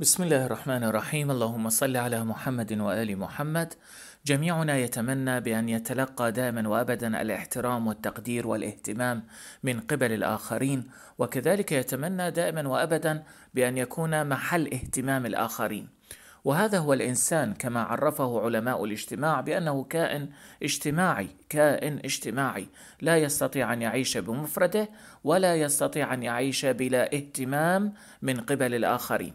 بسم الله الرحمن الرحيم اللهم صل على محمد وآل محمد جميعنا يتمنى بأن يتلقى دائما وأبدا الاحترام والتقدير والاهتمام من قبل الآخرين وكذلك يتمنى دائما وأبدا بأن يكون محل اهتمام الآخرين وهذا هو الإنسان كما عرفه علماء الاجتماع بأنه كائن اجتماعي كائن اجتماعي لا يستطيع أن يعيش بمفرده ولا يستطيع أن يعيش بلا اهتمام من قبل الآخرين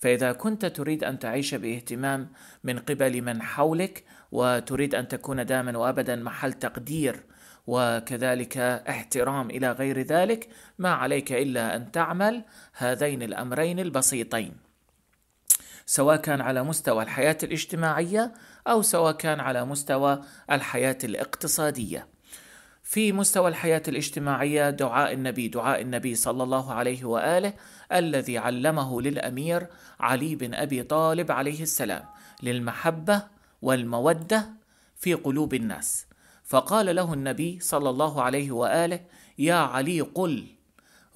فإذا كنت تريد أن تعيش باهتمام من قبل من حولك وتريد أن تكون دائما وأبدا محل تقدير وكذلك احترام إلى غير ذلك ما عليك إلا أن تعمل هذين الأمرين البسيطين سواء كان على مستوى الحياة الاجتماعية أو سواء كان على مستوى الحياة الاقتصادية في مستوى الحياة الاجتماعية دعاء النبي دعاء النبي صلى الله عليه وآله الذي علمه للأمير علي بن أبي طالب عليه السلام للمحبة والمودة في قلوب الناس فقال له النبي صلى الله عليه وآله يا علي قل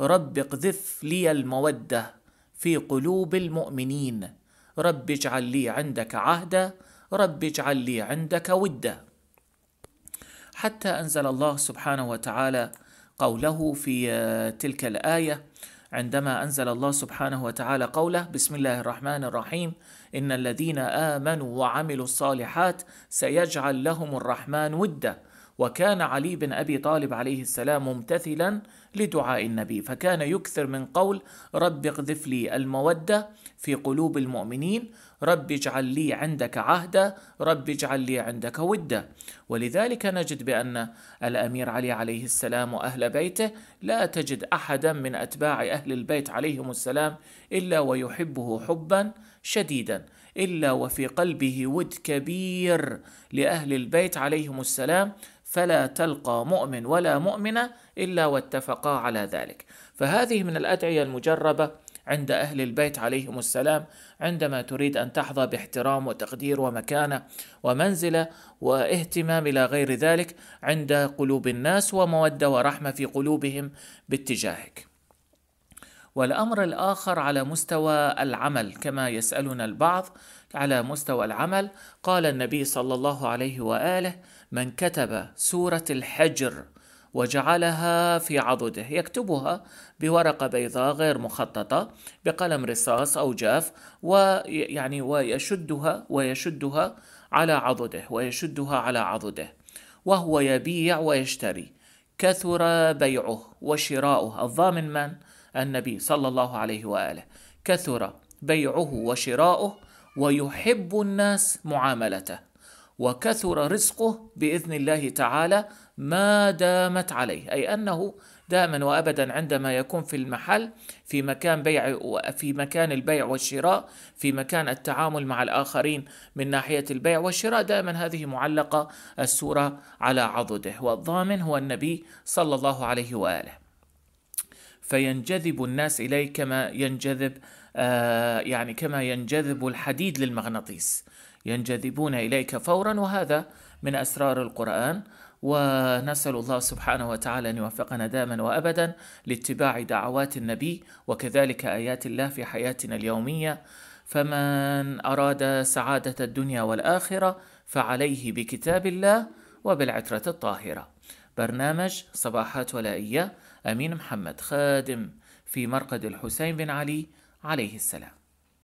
رب اقذف لي المودة في قلوب المؤمنين رب اجعل لي عندك عهدا رب اجعل لي عندك ودا حتى أنزل الله سبحانه وتعالى قوله في آه، تلك الآية عندما أنزل الله سبحانه وتعالى قوله بسم الله الرحمن الرحيم إن الذين آمنوا وعملوا الصالحات سيجعل لهم الرحمن ودا وكان علي بن ابي طالب عليه السلام ممتثلا لدعاء النبي فكان يكثر من قول رب اقذف لي الموده في قلوب المؤمنين رب اجعل لي عندك عهدا رب اجعل لي عندك ودا ولذلك نجد بان الامير علي عليه السلام واهل بيته لا تجد احدا من اتباع اهل البيت عليهم السلام الا ويحبه حبا شديدا الا وفي قلبه ود كبير لاهل البيت عليهم السلام فلا تلقى مؤمن ولا مؤمنة إلا واتفقا على ذلك فهذه من الأدعية المجربة عند أهل البيت عليهم السلام عندما تريد أن تحظى باحترام وتقدير ومكانة ومنزلة واهتمام إلى غير ذلك عند قلوب الناس ومودة ورحمة في قلوبهم باتجاهك والأمر الآخر على مستوى العمل كما يسألنا البعض على مستوى العمل قال النبي صلى الله عليه وآله من كتب سورة الحجر وجعلها في عضده يكتبها بورقة بيضاء غير مخططة بقلم رصاص أو جاف ويعني ويشدها ويشدها على عضده ويشدها على عضده وهو يبيع ويشتري كثر بيعه وشراؤه الضامن من؟ النبي صلى الله عليه واله كثر بيعه وشراؤه ويحب الناس معاملته وكثر رزقه باذن الله تعالى ما دامت عليه اي انه دائما وابدا عندما يكون في المحل في مكان بيع في مكان البيع والشراء في مكان التعامل مع الاخرين من ناحيه البيع والشراء دائما هذه معلقه السوره على عضده والضامن هو النبي صلى الله عليه واله فينجذب الناس إليه كما ينجذب آه يعني كما ينجذب الحديد للمغناطيس ينجذبون إليك فورا وهذا من أسرار القرآن ونسأل الله سبحانه وتعالى أن يوفقنا دائما وأبدا لاتباع دعوات النبي وكذلك آيات الله في حياتنا اليومية فمن أراد سعادة الدنيا والآخرة فعليه بكتاب الله وبالعترة الطاهرة برنامج صباحات ولائية أمين محمد خادم في مرقد الحسين بن علي عليه السلام